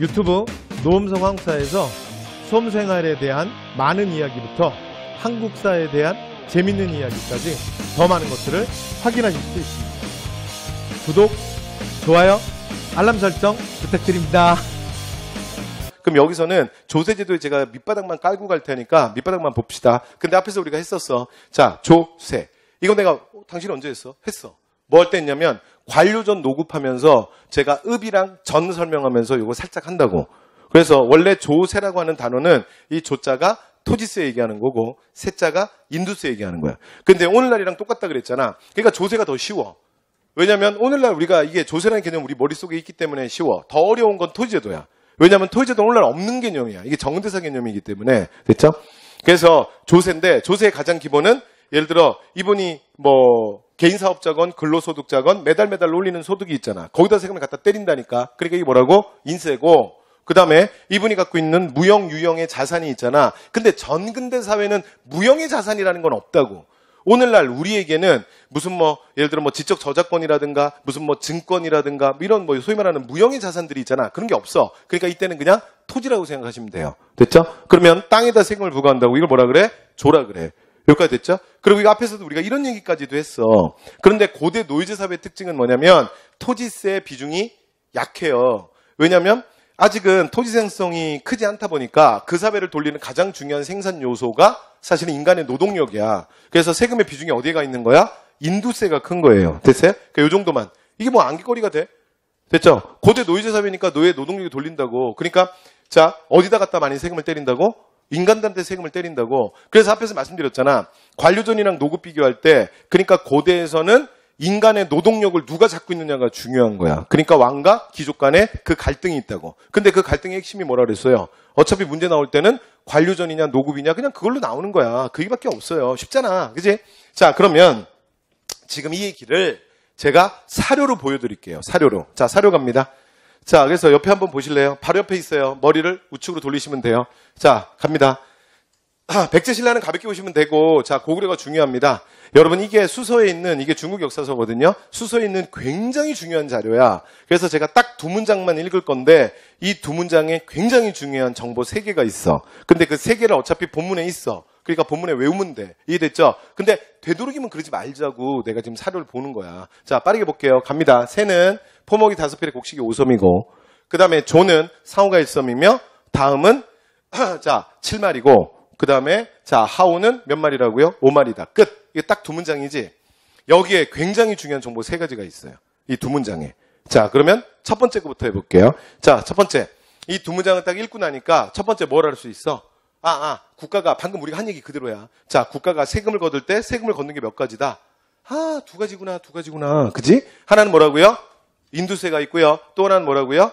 유튜브 노음성황사에서 수험생활에 대한 많은 이야기부터 한국사에 대한 재밌는 이야기까지 더 많은 것들을 확인하실 수 있습니다. 구독, 좋아요, 알람 설정 부탁드립니다. 그럼 여기서는 조세제도에 제가 밑바닥만 깔고 갈 테니까 밑바닥만 봅시다. 근데 앞에서 우리가 했었어. 자, 조세. 이거 내가 당신 언제 했어? 했어. 뭘할때 뭐 했냐면 관료전 녹음하면서 제가 읍이랑 전 설명하면서 이거 살짝 한다고. 그래서 원래 조세라고 하는 단어는 이 조자가 토지세 얘기하는 거고 세자가 인두세 얘기하는 거야. 근데 오늘날이랑 똑같다 그랬잖아. 그러니까 조세가 더 쉬워. 왜냐면 오늘날 우리가 이게 조세라는 개념 우리 머릿속에 있기 때문에 쉬워. 더 어려운 건 토지제도야. 왜냐면 토지제도 오늘날 없는 개념이야. 이게 정대사 개념이기 때문에 됐죠? 그래서 조세인데 조세의 가장 기본은 예를 들어 이분이 뭐 개인 사업자건 근로소득자건 매달 매달 올리는 소득이 있잖아. 거기다 세금을 갖다 때린다니까. 그러니까 이게 뭐라고? 인세고. 그 다음에 이분이 갖고 있는 무형 유형의 자산이 있잖아. 근데 전근대 사회는 무형의 자산이라는 건 없다고. 오늘날 우리에게는 무슨 뭐 예를 들어 뭐 지적 저작권이라든가 무슨 뭐 증권이라든가 뭐 이런 뭐 소위 말하는 무형의 자산들이 있잖아. 그런 게 없어. 그러니까 이때는 그냥 토지라고 생각하시면 돼요. 됐죠? 그러면 땅에다 세금을 부과한다고 이걸 뭐라 그래? 조라 그래. 여기까지 됐죠? 그리고 이 앞에서도 우리가 이런 얘기까지도 했어. 그런데 고대 노이즈 삽의 특징은 뭐냐면 토지세 비중이 약해요. 왜냐하면 아직은 토지 생성이 크지 않다 보니까 그 사회를 돌리는 가장 중요한 생산 요소가 사실은 인간의 노동력이야. 그래서 세금의 비중이 어디가 있는 거야? 인두세가 큰 거예요. 됐어요? 그러니까 요 정도만. 이게 뭐 안개거리가 돼? 됐죠? 고대 노예제 사회니까 노예 노동력이 돌린다고. 그러니까 자 어디다 갖다 많이 세금을 때린다고? 인간한테 세금을 때린다고. 그래서 앞에서 말씀드렸잖아. 관료전이랑 노급 비교할 때 그러니까 고대에서는 인간의 노동력을 누가 잡고 있느냐가 중요한 거야. 그러니까 왕과 귀족 간에 그 갈등이 있다고. 근데 그 갈등의 핵심이 뭐라 그랬어요? 어차피 문제 나올 때는 관료전이냐 노급이냐 그냥 그걸로 나오는 거야. 그게밖에 없어요. 쉽잖아. 그지? 자, 그러면 지금 이 얘기를 제가 사료로 보여드릴게요. 사료로. 자, 사료 갑니다. 자, 그래서 옆에 한번 보실래요? 바로 옆에 있어요. 머리를 우측으로 돌리시면 돼요. 자, 갑니다. 아, 백제신라는 가볍게 보시면 되고, 자, 고구려가 중요합니다. 여러분, 이게 수서에 있는, 이게 중국 역사서거든요. 수서에 있는 굉장히 중요한 자료야. 그래서 제가 딱 두 문장만 읽을 건데, 이 두 문장에 굉장히 중요한 정보 세 개가 있어. 근데 그 세 개를 어차피 본문에 있어. 그러니까 본문에 외우면 돼. 이해됐죠? 근데 되도록이면 그러지 말자고 내가 지금 사료를 보는 거야. 자, 빠르게 볼게요. 갑니다. 새는 포목이 다섯 필에 곡식이 오섬이고그 다음에 조는 상호가 일섬이며 다음은 자, 7마리고 그 다음에 자, 하오는 몇 마리라고요? 5마리다. 끝. 이게 딱 두 문장이지. 여기에 굉장히 중요한 정보 세 가지가 있어요. 이 두 문장에. 자, 그러면 첫 번째 거부터 해볼게요. 자, 첫 번째. 이 두 문장을 딱 읽고 나니까 첫 번째 뭘 할 수 있어? 아, 아, 국가가 방금 우리가 한 얘기 그대로야. 자, 국가가 세금을 거둘 때 세금을 걷는 게 몇 가지다. 아, 두 가지구나, 두 가지구나. 그지? 하나는 뭐라고요? 인두세가 있고요. 또 하나는 뭐라고요?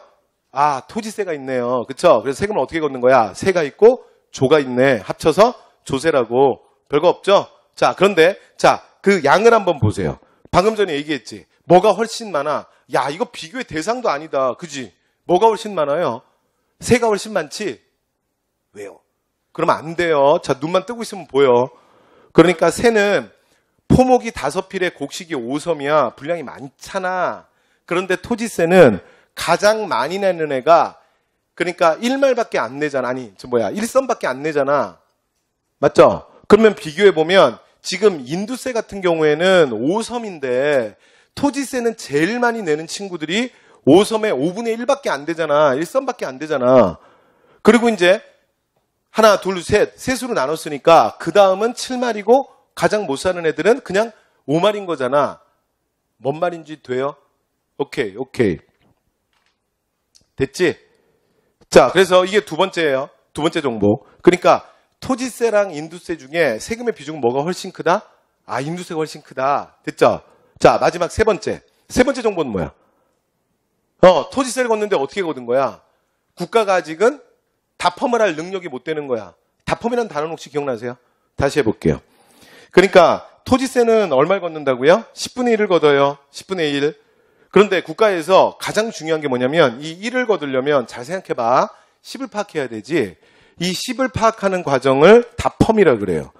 아, 토지세가 있네요. 그쵸? 그래서 세금을 어떻게 걷는 거야? 세가 있고 조가 있네. 합쳐서 조세라고. 별거 없죠? 자, 그런데 자, 그 양을 한번 보세요. 방금 전에 얘기했지. 뭐가 훨씬 많아? 야, 이거 비교의 대상도 아니다. 그지? 뭐가 훨씬 많아요? 세가 훨씬 많지? 왜요? 그러면 안 돼요. 자, 눈만 뜨고 있으면 보여. 그러니까 새는 포목이 다섯 필에 곡식이 오섬이야. 분량이 많잖아. 그런데 토지새는 가장 많이 내는 애가 그러니까 1말밖에 안 내잖아. 아니, 저 뭐야. 1선밖에 안 내잖아. 맞죠? 그러면 비교해 보면 지금 인두세 같은 경우에는 5섬인데 토지새는 제일 많이 내는 친구들이 5섬에 5분의 1밖에 안 되잖아. 1섬밖에 안 되잖아. 그리고 이제 하나, 둘, 셋, 셋으로 나눴으니까 그 다음은 7말이고 가장 못 사는 애들은 그냥 5말인 거잖아. 뭔 말인지 돼요? 오케이, 오케이. 됐지? 자, 그래서 이게 두 번째예요. 두 번째 정보. 그러니까 토지세랑 인두세 중에 세금의 비중은 뭐가 훨씬 크다? 아, 인두세가 훨씬 크다. 됐죠? 자, 마지막 세 번째. 세 번째 정보는 뭐야? 어, 토지세를 걷는데 어떻게 걷은 거야? 국가가 아직은 다펌을 할 능력이 못 되는 거야. 다펌이라는 단어는 혹시 기억나세요? 다시 해볼게요. 그러니까 토지세는 얼마를 걷는다고요? 10분의 1을 걷어요. 10분의 1. 그런데 국가에서 가장 중요한 게 뭐냐면 이 1을 걷으려면 잘 생각해봐. 10을 파악해야 되지. 이 10을 파악하는 과정을 다펌이라 그래요.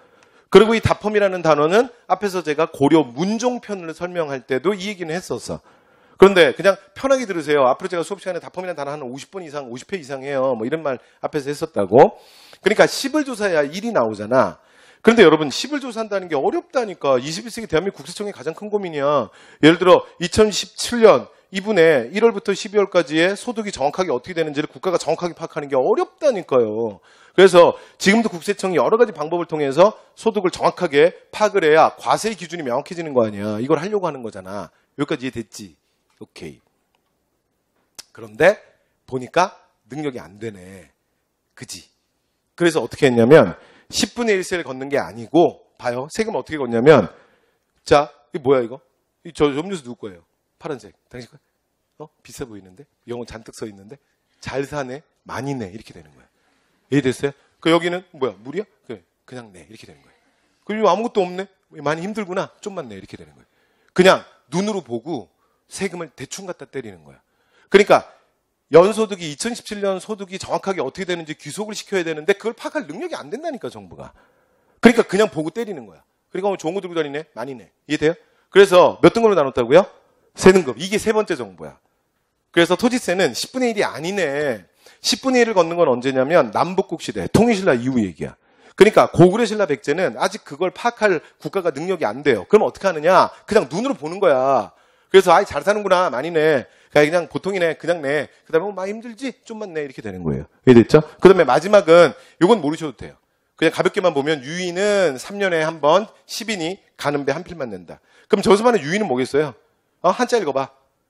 그리고 이 다펌이라는 단어는 앞에서 제가 고려 문종편을 설명할 때도 이 얘기는 했었어. 그런데 그냥 편하게 들으세요. 앞으로 제가 수업 시간에 답펌이란 단어 한 50분 이상, 50회 이상 해요. 뭐 이런 말 앞에서 했었다고. 그러니까 10을 조사해야 1이 나오잖아. 그런데 여러분 10을 조사한다는 게 어렵다니까. 21세기 대한민국 국세청이 가장 큰 고민이야. 예를 들어 2017년 이분의 1월부터 12월까지의 소득이 정확하게 어떻게 되는지를 국가가 정확하게 파악하는 게 어렵다니까요. 그래서 지금도 국세청이 여러 가지 방법을 통해서 소득을 정확하게 파악을 해야 과세 기준이 명확해지는 거 아니야. 이걸 하려고 하는 거잖아. 여기까지 이해됐지? 오케이. 그런데 보니까 능력이 안 되네. 그지? 그래서 어떻게 했냐면 10분의 1세를 걷는 게 아니고 봐요. 세금 어떻게 걷냐면 자, 이게 뭐야 이거? 이 저 점유수 누구 거예요? 파란색. 당신 거? 어? 비싸 보이는데? 영어 잔뜩 써 있는데? 잘 사네. 많이 내. 이렇게 되는 거예요. 이해됐어요? 그 여기는 뭐야? 물이야? 그 그냥 내. 이렇게 되는 거예요. 그리고 아무것도 없네. 많이 힘들구나. 좀만 내. 이렇게 되는 거예요. 그냥 눈으로 보고 세금을 대충 갖다 때리는 거야. 그러니까 연소득이 2017년 소득이 정확하게 어떻게 되는지 귀속을 시켜야 되는데 그걸 파악할 능력이 안 된다니까 정부가. 그러니까 그냥 보고 때리는 거야. 그러니까 오늘 좋은 거 들고 다니네? 많이 네. 이해돼요? 그래서 몇 등급으로 나눴다고요? 세 등급. 이게 세 번째 정부야 그래서 토지세는 10분의 1이 아니네. 10분의 1을 걷는 건 언제냐면 남북국 시대, 통일신라 이후 얘기야. 그러니까 고구려 신라 백제는 아직 그걸 파악할 국가가 능력이 안 돼요. 그럼 어떻게 하느냐? 그냥 눈으로 보는 거야. 그래서 아이 잘 사는구나 많이 내 그냥 보통이네 그냥 내 그다음에 뭐, 막 힘들지 좀만 내 이렇게 되는 거예요 이해됐죠? 그다음에 마지막은 이건 모르셔도 돼요 그냥 가볍게만 보면 유인은 3년에 한번 10인이 가는 배 한 필만 낸다 그럼 저수만의 유인은 뭐겠어요? 어, 한자 읽어봐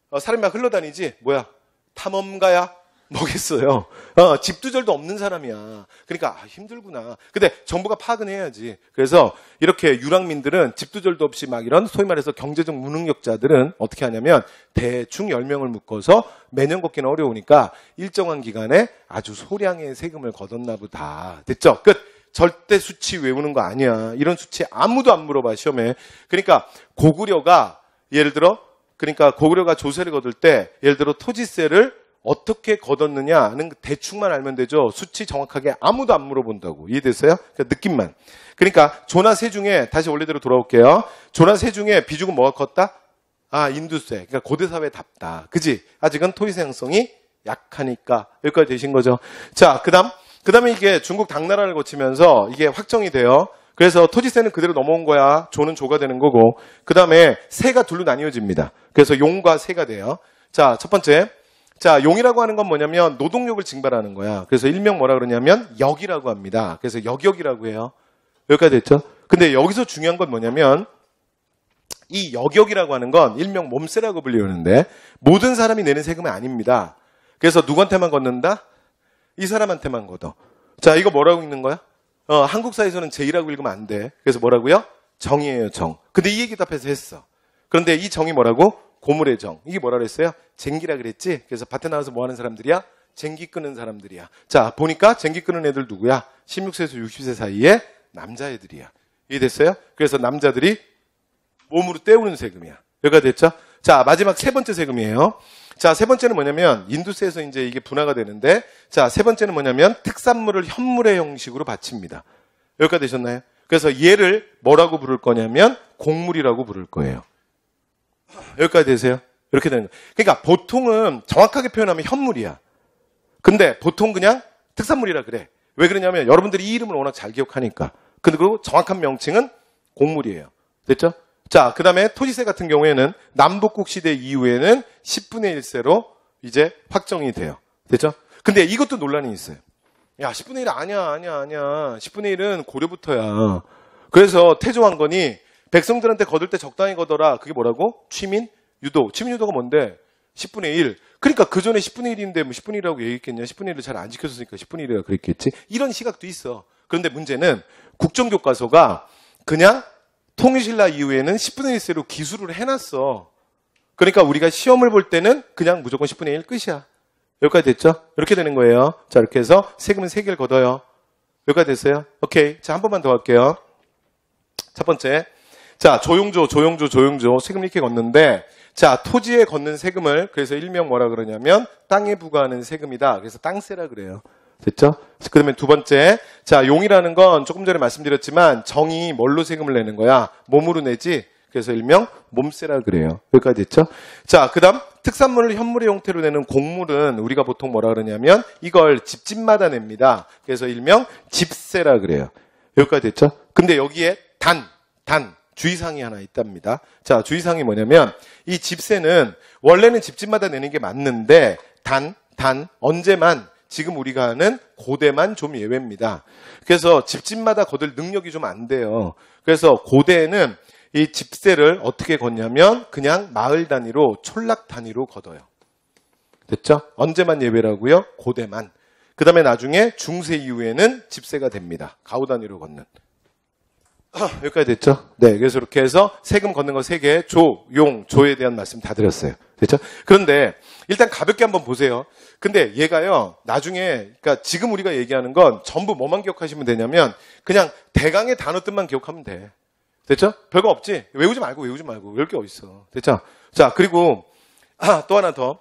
어, 사람이 막 흘러다니지 뭐야 탐험가야 뭐겠어요. 어, 집두절도 없는 사람이야. 그러니까 아, 힘들구나. 근데 정부가 파악은 해야지. 그래서 이렇게 유랑민들은 집두절도 없이 막 이런 소위 말해서 경제적 무능력자들은 어떻게 하냐면 대충 10명을 묶어서 매년 걷기는 어려우니까 일정한 기간에 아주 소량의 세금을 걷었나 보다. 됐죠? 끝. 절대 수치 외우는 거 아니야. 이런 수치 아무도 안 물어봐 시험에. 그러니까 고구려가 예를 들어 그러니까 고구려가 조세를 거둘 때 예를 들어 토지세를 어떻게 걷었느냐는 그 대충만 알면 되죠. 수치 정확하게 아무도 안 물어본다고. 이해됐어요? 그러니까 느낌만. 그러니까 조나 세중에 다시 원래대로 돌아올게요. 조나 세중에 비중은 뭐가 컸다? 아, 인두세. 그러니까 고대 사회답다. 그지? 아직은 토지 생성이 약하니까 여기까지 되신 거죠. 자, 그다음 그다음에 이게 중국 당나라를 거치면서 이게 확정이 돼요. 그래서 토지세는 그대로 넘어온 거야. 조는 조가 되는 거고. 그다음에 세가 둘로 나뉘어집니다. 그래서 용과 세가 돼요. 자, 첫 번째. 자, 용이라고 하는 건 뭐냐면 노동력을 징발하는 거야. 그래서 일명 뭐라 그러냐면 역이라고 합니다. 그래서 역역이라고 해요. 여기까지 됐죠? 근데 여기서 중요한 건 뭐냐면 이 역역이라고 하는 건 일명 몸세라고 불리우는데 모든 사람이 내는 세금은 아닙니다. 그래서 누구한테만 걷는다? 이 사람한테만 걷어. 자, 이거 뭐라고 읽는 거야? 어, 한국사에서는 제이라고 읽으면 안 돼. 그래서 뭐라고요? 정이에요, 정. 근데 이 얘기 답해서 했어. 그런데 이 정이 뭐라고? 고물의 정. 이게 뭐라 그랬어요? 쟁기라 그랬지? 그래서 밭에 나와서 뭐 하는 사람들이야? 쟁기 끄는 사람들이야. 자, 보니까 쟁기 끄는 애들 누구야? 16세에서 60세 사이에 남자애들이야. 이해됐어요? 그래서 남자들이 몸으로 때우는 세금이야. 여기가 됐죠? 자, 마지막 세 번째 세금이에요. 자, 세 번째는 뭐냐면 인두세에서 이제 이게 분화가 되는데 자, 세 번째는 뭐냐면 특산물을 현물의 형식으로 바칩니다. 여기까지 되셨나요? 그래서 얘를 뭐라고 부를 거냐면 곡물이라고 부를 거예요. 여기까지 되세요? 이렇게 되는 거예요. 그러니까 보통은 정확하게 표현하면 현물이야. 근데 보통 그냥 특산물이라 그래. 왜 그러냐면 여러분들이 이 이름을 워낙 잘 기억하니까. 근데 그리고 정확한 명칭은 곡물이에요. 됐죠? 자, 그 다음에 토지세 같은 경우에는 남북국 시대 이후에는 10분의 1세로 이제 확정이 돼요. 됐죠? 근데 이것도 논란이 있어요. 야, 10분의 1 아니야, 아니야, 아니야. 10분의 1은 고려부터야. 그래서 태조 왕건이 백성들한테 거둘 때 적당히 거둬라. 그게 뭐라고? 취민 유도. 취민 유도가 뭔데? 10분의 1. 그러니까 그 전에 10분의 1인데 뭐 10분의 1이라고 얘기했겠냐. 10분의 1을 잘 안 지켜줬으니까 10분의 1이라 그랬겠지. 이런 시각도 있어. 그런데 문제는 국정교과서가 그냥 통일신라 이후에는 10분의 1세로 기술을 해놨어. 그러니까 우리가 시험을 볼 때는 그냥 무조건 10분의 1 끝이야. 여기까지 됐죠? 이렇게 되는 거예요. 자, 이렇게 해서 세금은 3개를 걷어요. 여기까지 됐어요? 오케이. 자, 한 번만 더 할게요. 첫 번째. 자, 조용조, 조용조, 조용조 세금 이렇게 걷는데 자, 토지에 걷는 세금을 그래서 일명 뭐라 그러냐면 땅에 부과하는 세금이다. 그래서 땅세라 그래요. 됐죠? 그다음에 두 번째, 자 용이라는 건 조금 전에 말씀드렸지만 정이 뭘로 세금을 내는 거야? 몸으로 내지. 그래서 일명 몸세라 그래요. 여기까지 됐죠? 자, 그다음 특산물을 현물의 형태로 내는 곡물은 우리가 보통 뭐라 그러냐면 이걸 집집마다 냅니다. 그래서 일명 집세라 그래요. 여기까지 됐죠? 근데 여기에 단, 단, 주의사항이 하나 있답니다. 자, 주의사항이 뭐냐면 이 집세는 원래는 집집마다 내는 게 맞는데 단, 단, 언제만 지금 우리가 하는 고대만 좀 예외입니다. 그래서 집집마다 거들 능력이 좀 안 돼요. 그래서 고대에는 이 집세를 어떻게 걷냐면 그냥 마을 단위로 촌락 단위로 걷어요. 됐죠? 언제만 예외라고요? 고대만. 그 다음에 나중에 중세 이후에는 집세가 됩니다. 가오 단위로 걷는. 아, 여기까지 됐죠? 네. 그래서 이렇게 해서 세금 걷는 거 세 개, 조, 용, 조에 대한 말씀 다 드렸어요. 됐죠? 그런데 일단 가볍게 한번 보세요. 근데 얘가요, 나중에, 그러니까 지금 우리가 얘기하는 건 전부 뭐만 기억하시면 되냐면 그냥 대강의 단어 뜻만 기억하면 돼. 됐죠? 별거 없지? 외우지 말고, 외우지 말고. 외울 게 어딨어. 됐죠? 자, 그리고, 아, 또 하나 더.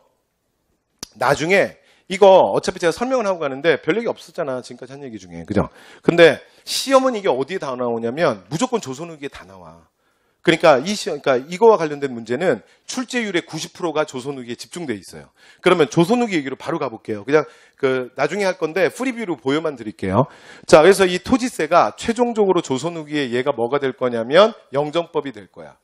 나중에 이거 어차피 제가 설명을 하고 가는데 별 얘기 없었잖아. 지금까지 한 얘기 중에. 그죠? 근데 시험은 이게 어디에 다 나오냐면 무조건 조선후기에 다 나와. 그러니까 이 시험, 그러니까 이거와 관련된 문제는 출제율의 90%가 조선후기에 집중돼 있어요. 그러면 조선후기 얘기로 바로 가볼게요. 그냥 그 나중에 할 건데 프리뷰로 보여만 드릴게요. 자, 그래서 이 토지세가 최종적으로 조선후기에 얘가 뭐가 될 거냐면 영정법이 될 거야.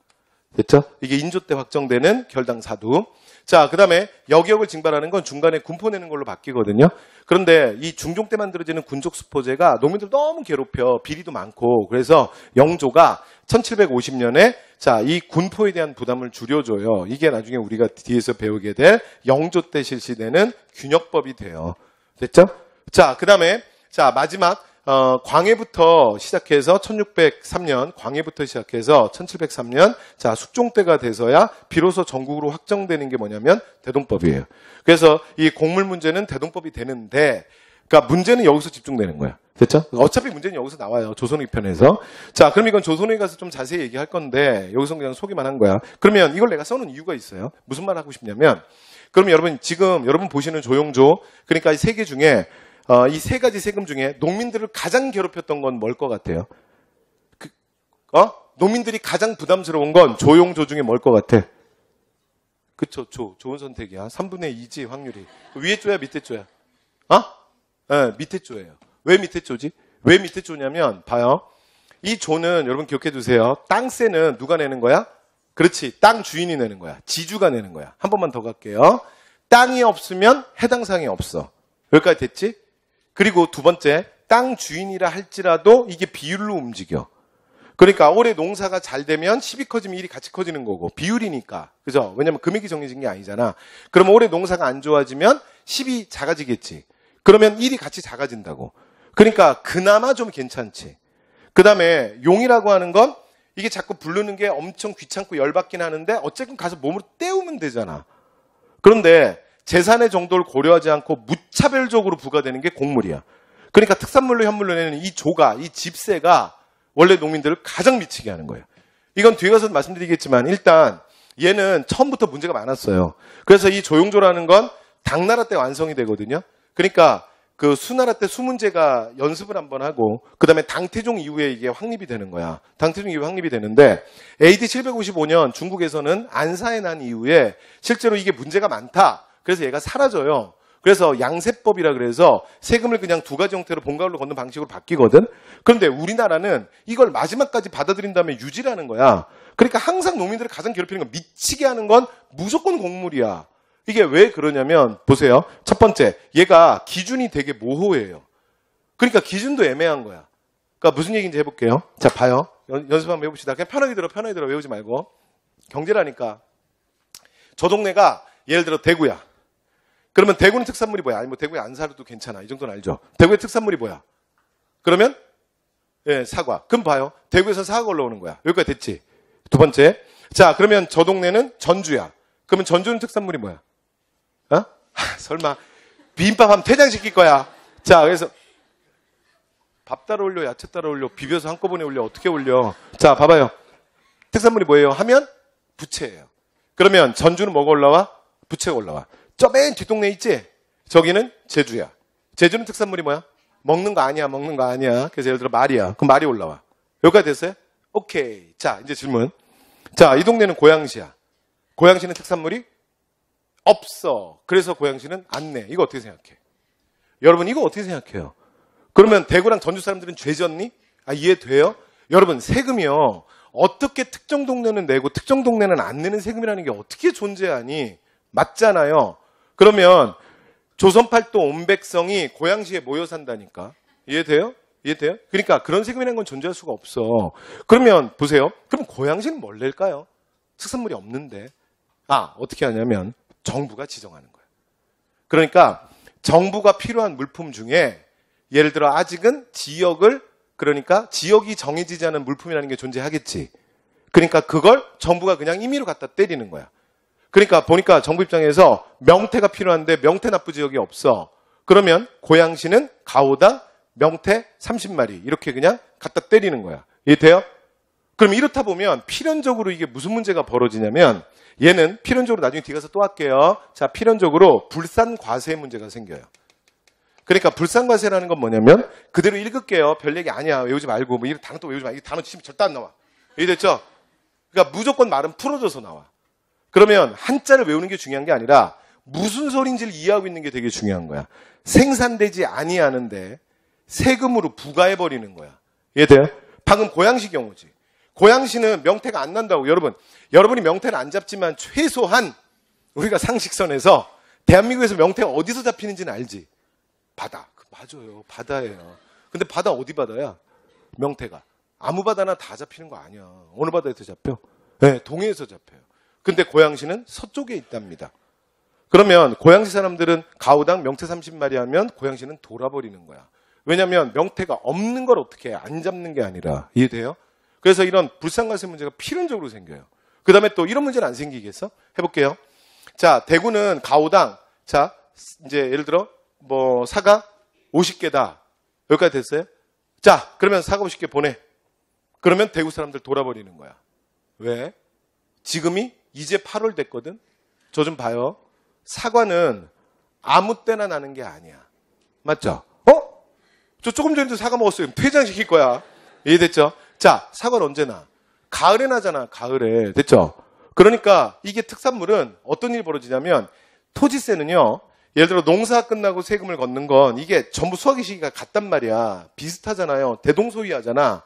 됐죠? 이게 인조 때 확정되는 결당 사두. 자, 그 다음에 여기역을 징발하는 건 중간에 군포 내는 걸로 바뀌거든요. 그런데 이 중종 때 만들어지는 군족 수포제가 농민들 너무 괴롭혀 비리도 많고 그래서 영조가 1750년에 자, 이 군포에 대한 부담을 줄여줘요. 이게 나중에 우리가 뒤에서 배우게 될 영조 때 실시되는 균역법이 돼요. 됐죠? 자, 그 다음에 자, 마지막 어, 광해부터 시작해서 1603년, 광해부터 시작해서 1703년, 자, 숙종 때가 돼서야 비로소 전국으로 확정되는 게 뭐냐면 대동법이에요. 그래서 이 공물 문제는 대동법이 되는데, 그러니까 문제는 여기서 집중되는 거야. 됐죠? 어차피 문제는 여기서 나와요. 조선의 편에서. 자, 그럼 이건 조선의 가서 좀 자세히 얘기할 건데, 여기서 그냥 소개만 한 거야. 그러면 이걸 내가 써는 이유가 있어요. 무슨 말 하고 싶냐면, 그럼 여러분, 지금 여러분 보시는 조용조, 그러니까 이 세 개 중에 어, 이 세 가지 세금 중에 농민들을 가장 괴롭혔던 건 뭘 것 같아요? 그, 어? 농민들이 가장 부담스러운 건 조용조중에 뭘 것 같아? 그쵸, 조. 좋은 선택이야. 3분의 2지, 확률이. 그 위에 쪼야, 밑에 쪼야? 어? 네, 밑에 쪼예요. 왜 밑에 쪼지? 왜 밑에 쪼냐면, 봐요. 이 조는 여러분 기억해 두세요. 땅세는 누가 내는 거야? 그렇지. 땅 주인이 내는 거야. 지주가 내는 거야. 한 번만 더 갈게요. 땅이 없으면 해당 사항이 없어. 여기까지 됐지? 그리고 두 번째, 땅 주인이라 할지라도 이게 비율로 움직여. 그러니까 올해 농사가 잘 되면 10이 커지면 1이 같이 커지는 거고 비율이니까. 그죠? 왜냐면 금액이 정해진 게 아니잖아. 그럼 올해 농사가 안 좋아지면 10이 작아지겠지. 그러면 1이 같이 작아진다고. 그러니까 그나마 좀 괜찮지. 그 다음에 용이라고 하는 건 이게 자꾸 부르는 게 엄청 귀찮고 열받긴 하는데 어쨌든 가서 몸으로 때우면 되잖아. 그런데 재산의 정도를 고려하지 않고 무차별적으로 부과되는 게 공물이야. 그러니까 특산물로 현물로 내는 이 조가, 이 집세가 원래 농민들을 가장 미치게 하는 거예요. 이건 뒤에 가서 말씀드리겠지만 일단 얘는 처음부터 문제가 많았어요. 그래서 이 조용조라는 건 당나라 때 완성이 되거든요. 그러니까 그 수나라 때 수문제가 연습을 한번 하고 그다음에 당태종 이후에 이게 확립이 되는 거야. 당태종 이후에 확립이 되는데 AD 755년 중국에서는 안사에난 이후에 실제로 이게 문제가 많다. 그래서 얘가 사라져요. 그래서 양세법이라 그래서 세금을 그냥 두 가지 형태로 본가로 걷는 방식으로 바뀌거든. 그런데 우리나라는 이걸 마지막까지 받아들인 다음에 유지라는 거야. 그러니까 항상 농민들을 가장 괴롭히는 건 미치게 하는 건 무조건 곡물이야. 이게 왜 그러냐면 보세요. 첫 번째, 얘가 기준이 되게 모호해요. 그러니까 기준도 애매한 거야. 그러니까 무슨 얘기인지 해볼게요. 자, 봐요. 연, 연습 한번 해봅시다. 그냥 편하게 들어, 편하게 들어 외우지 말고 경제라니까. 저 동네가 예를 들어 대구야. 그러면 대구는 특산물이 뭐야? 아니 뭐 대구에 안 사도 괜찮아. 이 정도는 알죠. 대구의 특산물이 뭐야? 그러면 예, 사과. 그럼 봐요. 대구에서 사과 올라오는 거야. 여기까지 됐지. 두 번째. 자, 그러면 저 동네는 전주야. 그러면 전주는 특산물이 뭐야? 어? 하, 설마 비빔밥 하면 퇴장시킬 거야. 자, 그래서 밥 따라 올려, 야채 따라 올려, 비벼서 한꺼번에 올려, 어떻게 올려? 자, 봐봐요. 특산물이 뭐예요? 하면 부채예요. 그러면 전주는 뭐가 올라와? 부채가 올라와. 저맨 뒷동네 있지? 저기는 제주야. 제주는 특산물이 뭐야? 먹는 거 아니야, 먹는 거 아니야. 그래서 예를 들어 말이야. 그럼 말이 올라와. 여기까지 됐어요? 오케이. 자, 이제 질문. 자, 이 동네는 고양시야. 고양시는 특산물이 없어. 그래서 고양시는 안 내. 이거 어떻게 생각해? 여러분, 이거 어떻게 생각해요? 그러면 대구랑 전주 사람들은 죄졌니? 아, 이해돼요? 여러분, 세금이요. 어떻게 특정 동네는 내고 특정 동네는 안 내는 세금이라는 게 어떻게 존재하니? 맞잖아요. 그러면 조선팔도 온 백성이 고양시에 모여 산다니까. 이해돼요? 이해돼요? 그러니까 그런 세금이라는 건 존재할 수가 없어. 그러면 보세요. 그럼 고양시는 뭘 낼까요? 특산물이 없는데. 아, 어떻게 하냐면 정부가 지정하는 거예요. 그러니까 정부가 필요한 물품 중에 예를 들어 아직은 지역을 그러니까 지역이 정해지지 않은 물품이라는 게 존재하겠지. 그러니까 그걸 정부가 그냥 임의로 갖다 때리는 거야. 그러니까 보니까 정부 입장에서 명태가 필요한데 명태 납부 지역이 없어. 그러면 고양시는 가오당 명태 30마리 이렇게 그냥 갖다 때리는 거야. 이해돼요? 그럼 이렇다 보면 필연적으로 이게 무슨 문제가 벌어지냐면 얘는 필연적으로 나중에 뒤 가서 또 할게요. 자, 필연적으로 불산 과세 문제가 생겨요. 그러니까 불산 과세라는 건 뭐냐면 그대로 읽을게요. 별 얘기 아니야. 외우지 말고 뭐 이런 단어 또 외우지 말고 이 단어 지금 절대 안 나와. 이해됐죠? 그러니까 무조건 말은 풀어줘서 나와. 그러면 한자를 외우는 게 중요한 게 아니라 무슨 소린지를 이해하고 있는 게 되게 중요한 거야. 생산되지 아니하는데 세금으로 부과해 버리는 거야. 이해돼요? 방금 고양시 경우지. 고양시는 명태가 안 난다고 여러분. 여러분이 명태를 안 잡지만 최소한 우리가 상식선에서 대한민국에서 명태가 어디서 잡히는지는 알지. 바다. 그 맞아요. 바다예요. 근데 바다 어디 바다야? 명태가. 아무 바다나 다 잡히는 거 아니야. 어느 바다에서 잡혀? 네, 동해에서 잡혀요. 근데 고양시는 서쪽에 있답니다. 그러면 고양시 사람들은 가오당 명태 30마리 하면 고양시는 돌아버리는 거야. 왜냐하면 명태가 없는 걸 어떻게 해? 안 잡는 게 아니라 이해돼요? 그래서 이런 불상관세 문제가 필연적으로 생겨요. 그 다음에 또 이런 문제는 안 생기겠어? 해볼게요. 자 대구는 가오당 자 이제 예를 들어 뭐 사과 50개다 여기까지 됐어요? 자 그러면 사과 50개 보내. 그러면 대구 사람들 돌아버리는 거야. 왜? 지금이 이제 8월 됐거든? 저 좀 봐요. 사과는 아무 때나 나는 게 아니야. 맞죠? 어? 저 조금 전에도 사과 먹었어요. 퇴장시킬 거야. 이해됐죠? 자, 사과는 언제나. 가을에 나잖아, 가을에. 됐죠? 그러니까 이게 특산물은 어떤 일이 벌어지냐면 토지세는요, 예를 들어 농사 끝나고 세금을 걷는 건 이게 전부 수확의 시기가 같단 말이야. 비슷하잖아요. 대동소이하잖아.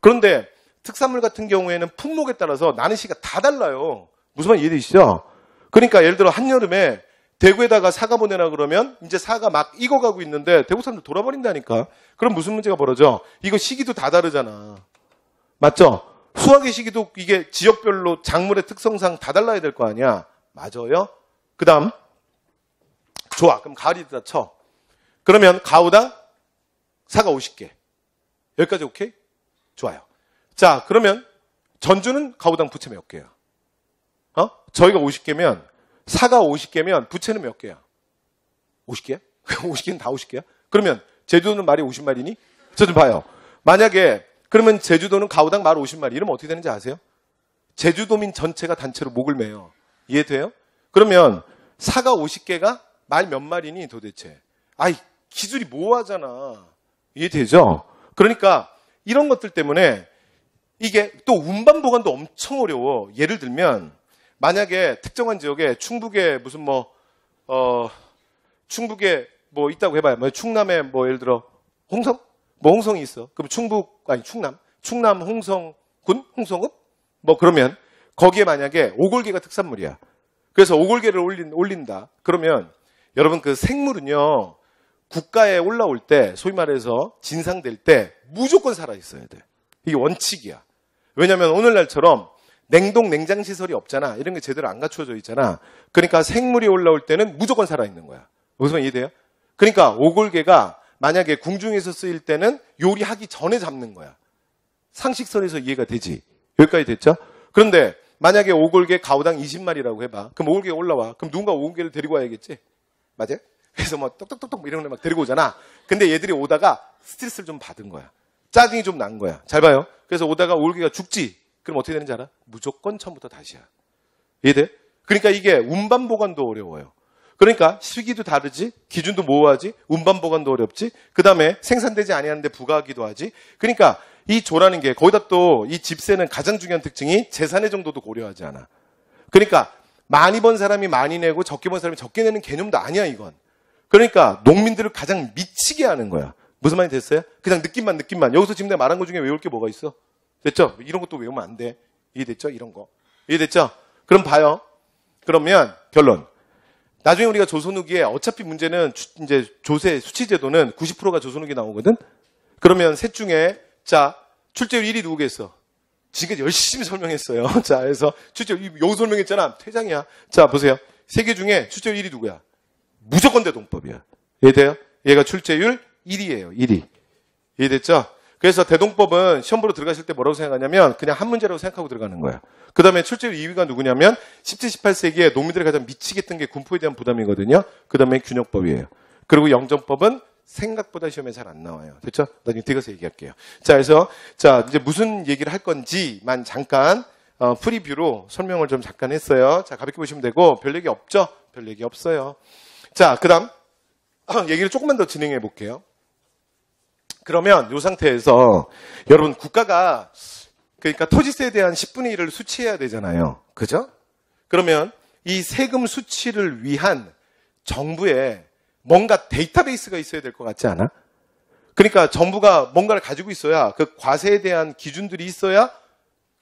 그런데 특산물 같은 경우에는 품목에 따라서 나는 시가 다 달라요. 무슨 말 이해되시죠? 그러니까 예를 들어 한여름에 대구에다가 사과 보내라 그러면 이제 사과 막 익어가고 있는데 대구 사람들 돌아버린다니까. 그럼 무슨 문제가 벌어져? 이거 시기도 다 다르잖아. 맞죠? 수확의 시기도 이게 지역별로 작물의 특성상 다 달라야 될 거 아니야. 맞아요? 그 다음. 좋아. 그럼 가을이다 쳐. 그러면 가우당 사과 50개. 여기까지 오케이? 좋아요. 자, 그러면 전주는 가우당 부채 몇 개야? 저희가 50개면 사가 50개면 부채는 몇 개야? 5 0개 50개는 다 50개야? 그러면 제주도는 말이 50마리니? 저 좀 봐요. 만약에 그러면 제주도는 가오당 말 50마리 이러면 어떻게 되는지 아세요? 제주도민 전체가 단체로 목을 매요. 이해돼요? 그러면 사가 50개가 말 몇 마리니 도대체? 아이 기술이 뭐하잖아 이해되죠? 그러니까 이런 것들 때문에 이게 또 운반 보관도 엄청 어려워. 예를 들면 만약에 특정한 지역에 충북에 무슨 뭐, 어, 충북에 뭐 있다고 해봐요. 뭐 충남에 뭐 예를 들어 홍성? 뭐 홍성이 있어. 그럼 충북, 아니 충남. 충남 홍성군? 홍성읍? 뭐 그러면 거기에 만약에 오골계가 특산물이야. 그래서 오골계를 올린, 올린다. 그러면 여러분 그 생물은요. 국가에 올라올 때, 소위 말해서 진상될 때 무조건 살아있어야 돼. 이게 원칙이야. 왜냐면 하 오늘날처럼 냉동 냉장 시설이 없잖아. 이런 게 제대로 안 갖춰져 있잖아. 그러니까 생물이 올라올 때는 무조건 살아 있는 거야. 무슨 이해돼요? 그러니까 오골계가 만약에 궁중에서 쓰일 때는 요리하기 전에 잡는 거야. 상식선에서 이해가 되지. 여기까지 됐죠? 그런데 만약에 오골계 가오당 20마리라고 해봐. 그럼 오골계 올라와. 그럼 누군가 오골계를 데리고 와야겠지. 맞아? 그래서 막 뭐 똑똑똑똑 뭐 이런 애막 데리고 오잖아. 근데 얘들이 오다가 스트레스를 좀 받은 거야. 짜증이 좀 난 거야. 잘 봐요. 그래서 오다가 오골계가 죽지. 그럼 어떻게 되는지 알아? 무조건 처음부터 다시야. 이해돼? 그러니까 이게 운반 보관도 어려워요. 그러니까 시기도 다르지, 기준도 모호하지, 운반 보관도 어렵지, 그 다음에 생산되지 아니하는데 부과하기도 하지. 그러니까 이 조라는 게 거기다 또 이 집세는 가장 중요한 특징이 재산의 정도도 고려하지 않아. 그러니까 많이 번 사람이 많이 내고 적게 번 사람이 적게 내는 개념도 아니야 이건. 그러니까 농민들을 가장 미치게 하는 거야. 무슨 말이 됐어요? 그냥 느낌만 느낌만. 여기서 지금 내가 말한 것 중에 외울 게 뭐가 있어? 됐죠? 이런 것도 외우면 안 돼. 이해됐죠? 이런 거. 이해됐죠? 그럼 봐요. 그러면 결론. 나중에 우리가 조선 후기에 어차피 문제는 이제 조세 수치 제도는 90%가 조선 후기 나오거든. 그러면 셋 중에 자 출제율 1위 누구겠어? 지금 열심히 설명했어요. 자, 그래서 출제율 여 설명했잖아. 퇴장이야. 자, 보세요. 세 개 중에 출제율 1위 누구야? 무조건 대동법이야. 이해돼요? 얘가 출제율 1위예요. 1위. 이해됐죠? 그래서 대동법은 시험 보러 들어가실 때 뭐라고 생각하냐면 그냥 한 문제라고 생각하고 들어가는 거예요그 다음에 출제율 2위가 누구냐면 17, 18세기에 농민들이 가장 미치게 뜬게 군포에 대한 부담이거든요. 그 다음에 균형법이에요. 그리고 영정법은 생각보다 시험에 잘 안 나와요. 됐죠? 나중에 뒤 가서 얘기할게요. 자, 그래서, 자, 이제 무슨 얘기를 할 건지만 잠깐, 어, 프리뷰로 설명을 좀 잠깐 했어요. 자, 가볍게 보시면 되고, 별 얘기 없죠? 별 얘기 없어요. 자, 그 다음, 얘기를 조금만 더 진행해 볼게요. 그러면 이 상태에서 여러분 국가가 그러니까 토지세에 대한 10분의 1을 수치해야 되잖아요. 그죠? 그러면 이 세금 수치를 위한 정부의 뭔가 데이터베이스가 있어야 될 것 같지 않아? 그러니까 정부가 뭔가를 가지고 있어야 그 과세에 대한 기준들이 있어야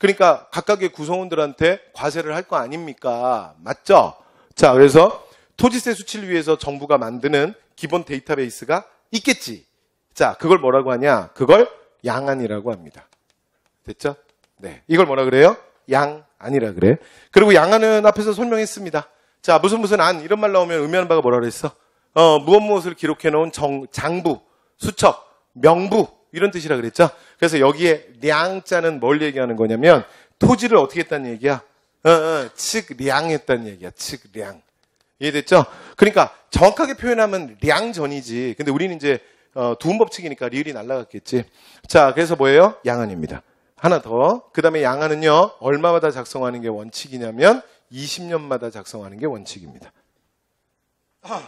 그러니까 각각의 구성원들한테 과세를 할 거 아닙니까? 맞죠? 자, 그래서 토지세 수치를 위해서 정부가 만드는 기본 데이터베이스가 있겠지. 자, 그걸 뭐라고 하냐? 그걸 양안이라고 합니다. 됐죠? 네. 이걸 뭐라 그래요? 양안이라 그래. 그리고 양안은 앞에서 설명했습니다. 자, 무슨 무슨 안 이런 말 나오면 의미하는 바가 뭐라 그랬어? 어, 무엇 무엇을 기록해 놓은 정, 장부, 수첩, 명부 이런 뜻이라 그랬죠. 그래서 여기에 량자는 뭘 얘기하는 거냐면 토지를 어떻게 했다는 얘기야? 어, 어, 측량했다는 얘기야. 측량. 이해됐죠? 그러니까 정확하게 표현하면 량전이지. 근데 우리는 이제 어, 두음 법칙이니까 리을이 날라갔겠지. 자, 그래서 뭐예요? 양안입니다. 하나 더. 그 다음에 양안은요, 얼마마다 작성하는 게 원칙이냐면 20년마다 작성하는 게 원칙입니다.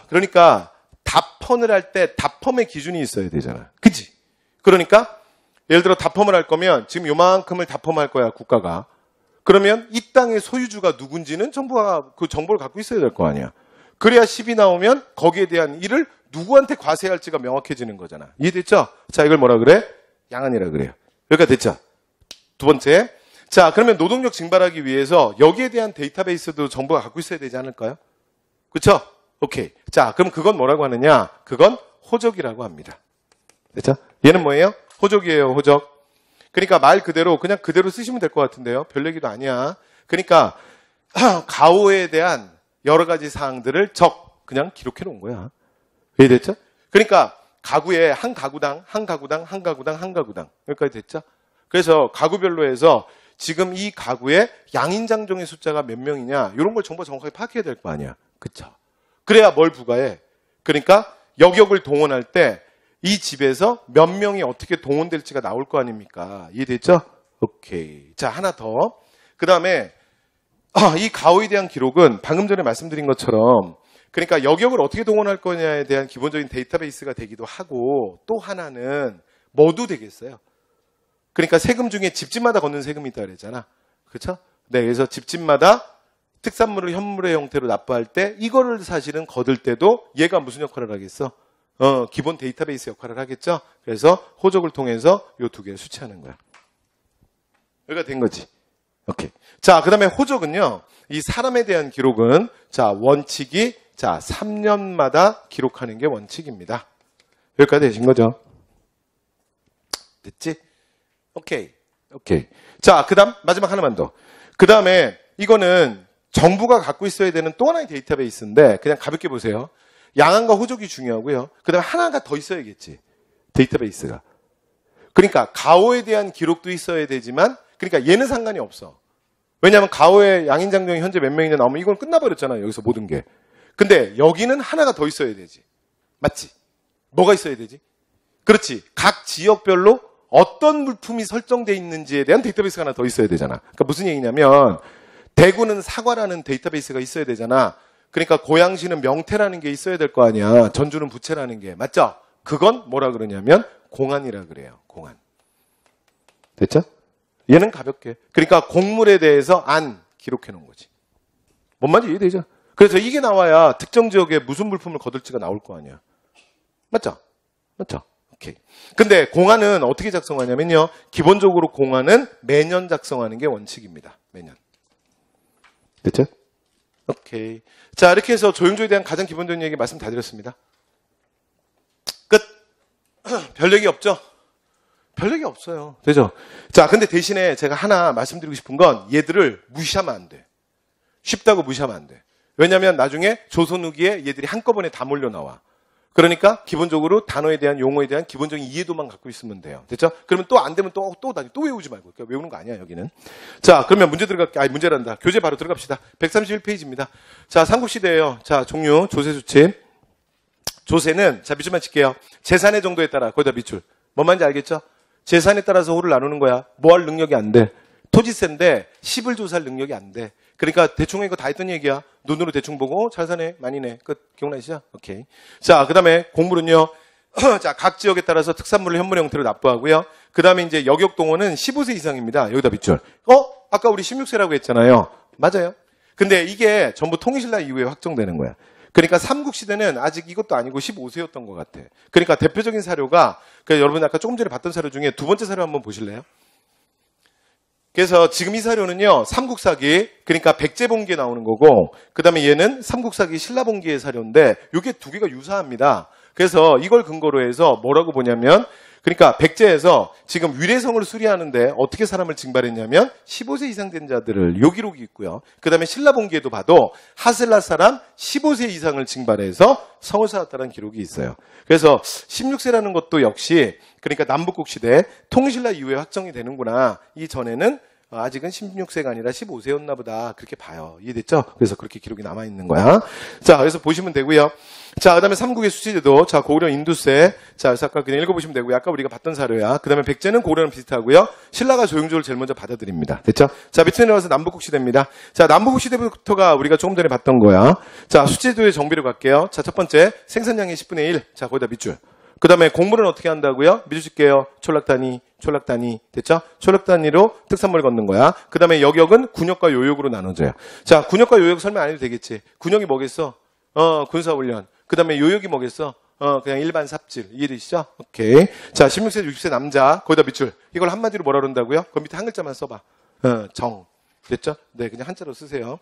그러니까 답헌을 할 때 답펌의 기준이 있어야 되잖아. 그치? 그러니까 예를 들어 답펌을 할 거면 지금 요만큼을 답펌할 거야, 국가가. 그러면 이 땅의 소유주가 누군지는 정부가 그 정보를 갖고 있어야 될 거 아니야. 그래야 10이 나오면 거기에 대한 일을 누구한테 과세할지가 명확해지는 거잖아. 이해됐죠? 자, 이걸 뭐라 그래? 양안이라 그래요. 여기가 됐죠? 두 번째. 자, 그러면 노동력 증발하기 위해서 여기에 대한 데이터베이스도 정부가 갖고 있어야 되지 않을까요? 그렇죠? 오케이. 자, 그럼 그건 뭐라고 하느냐? 그건 호적이라고 합니다. 됐죠? 얘는 뭐예요? 호적이에요, 호적. 그러니까 말 그대로 그냥 그대로 쓰시면 될 것 같은데요. 별 얘기도 아니야. 그러니까 가오에 대한 여러 가지 사항들을 적 그냥 기록해 놓은 거야. 이해됐죠? 그러니까 가구에 한 가구당 한 가구당 한 가구당 한 가구당 여기까지 됐죠? 그래서 가구별로 해서 지금 이 가구에 양인장종의 숫자가 몇 명이냐 이런 걸 정보 정확하게 파악해야 될 거 아니야. 그쵸? 그래야 뭘 부과해. 그러니까 여격을 동원할 때 이 집에서 몇 명이 어떻게 동원될지가 나올 거 아닙니까? 이해됐죠? 오케이. 자 하나 더. 그 다음에 아, 이 가오에 대한 기록은 방금 전에 말씀드린 것처럼 그러니까 여격을 어떻게 동원할 거냐에 대한 기본적인 데이터베이스가 되기도 하고 또 하나는 뭐도 되겠어요. 그러니까 세금 중에 집집마다 걷는 세금이 있다 그랬잖아. 그렇죠? 네, 그래서 집집마다 특산물을 현물의 형태로 납부할 때 이거를 사실은 거둘 때도 얘가 무슨 역할을 하겠어? 어, 기본 데이터베이스 역할을 하겠죠. 그래서 호적을 통해서 이 두 개를 수치하는 거야. 여기가 된 거지. 이렇게. 자, 그 다음에 호적은요. 이 사람에 대한 기록은 자, 원칙이 자, 3년마다 기록하는 게 원칙입니다. 여기까지 되신 거죠? 됐지? 오케이. 오케이. 자, 그 다음, 마지막 하나만 더. 그 다음에 이거는 정부가 갖고 있어야 되는 또 하나의 데이터베이스인데 그냥 가볍게 보세요. 양안과 호족이 중요하고요. 그 다음에 하나가 더 있어야겠지. 데이터베이스가. 그러니까 가오에 대한 기록도 있어야 되지만 그러니까 얘는 상관이 없어. 왜냐하면 가오의 양인장정이 현재 몇 명이냐 나오면 이건 끝나버렸잖아요. 여기서 모든 게. 근데 여기는 하나가 더 있어야 되지. 맞지? 뭐가 있어야 되지? 그렇지. 각 지역별로 어떤 물품이 설정되어 있는지에 대한 데이터베이스가 하나 더 있어야 되잖아. 그러니까 무슨 얘기냐면 대구는 사과라는 데이터베이스가 있어야 되잖아. 그러니까 고양시는 명태라는 게 있어야 될 거 아니야. 전주는 부채라는 게 맞죠? 그건 뭐라 그러냐면 공안이라 그래요. 공안. 됐죠? 얘는 가볍게. 그러니까 곡물에 대해서 안 기록해 놓은 거지. 뭔 말인지 이해되죠? 그래서 이게 나와야 특정 지역에 무슨 물품을 거둘지가 나올 거 아니야. 맞죠? 맞죠? 오케이. 근데 공안은 어떻게 작성하냐면요. 기본적으로 공안은 매년 작성하는 게 원칙입니다. 매년. 됐죠? 오케이. 자, 이렇게 해서 조영조에 대한 가장 기본적인 얘기 말씀 다 드렸습니다. 끝. 별 얘기 없죠? 별 얘기 없어요. 되죠? 자, 근데 대신에 제가 하나 말씀드리고 싶은 건 얘들을 무시하면 안 돼. 쉽다고 무시하면 안 돼. 왜냐면 하 나중에 조선 후기에 얘들이 한꺼번에 다 몰려 나와. 그러니까 기본적으로 단어에 대한 용어에 대한 기본적인 이해도만 갖고 있으면 돼요. 됐죠? 그러면 또 안 되면 또또 또, 또 외우지 말고 그러니까 외우는 거 아니야 여기는. 자 그러면 문제 들어갈게. 아니 문제란다. 교재 바로 들어갑시다. 131페이지입니다. 자 삼국시대예요. 자 종류 조세 수치. 조세는 자 밑줄만 칠게요. 재산의 정도에 따라 거기다 밑줄. 뭔 말인지 알겠죠? 재산에 따라서 호를 나누는 거야. 뭐 할 능력이 안 돼. 토지세인데 10을 조사할 능력이 안 돼. 그러니까 대충 이거 다 했던 얘기야. 눈으로 대충 보고 어, 잘 사네, 많이 내. 끝. 기억나시죠? 오케이. 자, 그 다음에 곡물은요. 자, 각 지역에 따라서 특산물을 현물 형태로 납부하고요. 그 다음에 이제 역역동원은 15세 이상입니다. 여기다 밑줄. 어? 아까 우리 16세라고 했잖아요. 맞아요. 근데 이게 전부 통일신라 이후에 확정되는 거야. 그러니까 삼국시대는 아직 이것도 아니고 15세였던 것 같아. 그러니까 대표적인 사료가, 그 여러분 아까 조금 전에 봤던 사료 중에 두 번째 사료 한번 보실래요? 그래서 지금 이 사료는요, 삼국사기, 그러니까 백제봉기에 나오는 거고, 그 다음에 얘는 삼국사기 신라봉기의 사료인데, 이게 두 개가 유사합니다. 그래서 이걸 근거로 해서 뭐라고 보냐면, 그러니까 백제에서 지금 위례성을 수리하는데 어떻게 사람을 징발했냐면 15세 이상 된 자들을 요 기록이 있고요. 그 다음에 신라본기에도 봐도 하슬라 사람 15세 이상을 징발해서 성을 쌓았다는 기록이 있어요. 그래서 16세라는 것도 역시 그러니까 남북국 시대 통신라 이후에 확정이 되는구나. 이전에는 아직은 16세가 아니라 15세였나 보다. 그렇게 봐요. 이해됐죠? 그래서 그렇게 기록이 남아있는 거야. 자, 그래서 보시면 되고요. 자, 그 다음에 삼국의 수지제도. 자, 고려 인두세. 자, 아까 그냥 읽어보시면 되고요. 아까 우리가 봤던 사료야. 그 다음에 백제는 고려랑 비슷하고요. 신라가 조영조를 제일 먼저 받아들입니다. 됐죠? 자, 밑에 내려와서 남북국 시대입니다. 자, 남북국 시대부터가 우리가 조금 전에 봤던 거야. 자, 수제도의 정비를 갈게요. 자, 첫 번째. 생산량의 10분의 1. 자, 거기다 밑줄. 그 다음에 공물은 어떻게 한다고요? 믿으실게요. 촐락단이 촌락 단위 됐죠? 촌락 단위로 특산물 걷는 거야. 그 다음에 여격은 군역과 요역으로 나눠져요. 자, 군역과 요역 설명 안 해도 되겠지. 군역이 뭐겠어? 어, 군사훈련. 그 다음에 요역이 뭐겠어? 어, 그냥 일반 삽질. 이해되시죠? 오케이. 자, 16세, 60세 남자. 거기다 밑줄. 이걸 한마디로 뭐라 그런다고요? 그 밑에 한 글자만 써봐. 어, 정. 됐죠? 네, 그냥 한자로 쓰세요.